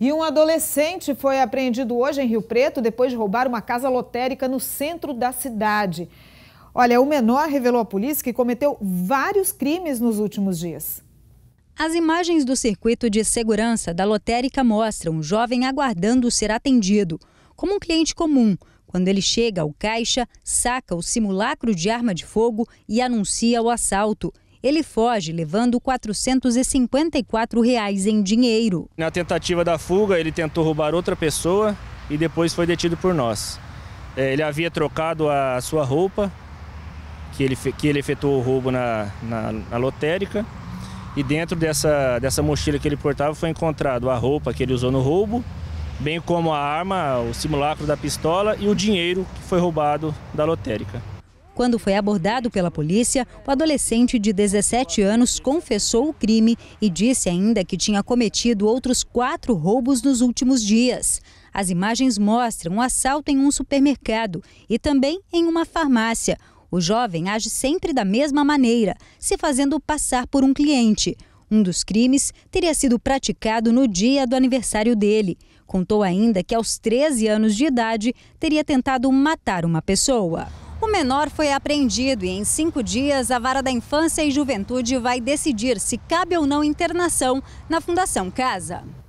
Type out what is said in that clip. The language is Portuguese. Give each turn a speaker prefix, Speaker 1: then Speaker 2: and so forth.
Speaker 1: E um adolescente foi apreendido hoje em Rio Preto depois de roubar uma casa lotérica no centro da cidade. Olha, o menor revelou à polícia que cometeu vários crimes nos últimos dias. As imagens do circuito de segurança da lotérica
Speaker 2: mostram o jovem aguardando ser atendido, como um cliente comum. Quando ele chega ao caixa, saca o simulacro de arma de fogo e anuncia o assalto ele foge levando R$ 454 reais em dinheiro.
Speaker 3: Na tentativa da fuga, ele tentou roubar outra pessoa e depois foi detido por nós. É, ele havia trocado a sua roupa, que ele, que ele efetuou o roubo na, na, na lotérica, e dentro dessa, dessa mochila que ele portava foi encontrado a roupa que ele usou no roubo, bem como a arma, o simulacro da pistola e o dinheiro que foi roubado da lotérica.
Speaker 2: Quando foi abordado pela polícia, o adolescente de 17 anos confessou o crime e disse ainda que tinha cometido outros quatro roubos nos últimos dias. As imagens mostram um assalto em um supermercado e também em uma farmácia. O jovem age sempre da mesma maneira, se fazendo passar por um cliente. Um dos crimes teria sido praticado no dia do aniversário dele. Contou ainda que, aos 13 anos de idade, teria tentado matar uma pessoa. O menor foi apreendido e, em cinco dias, a Vara da Infância e Juventude vai decidir se cabe ou não internação na Fundação Casa.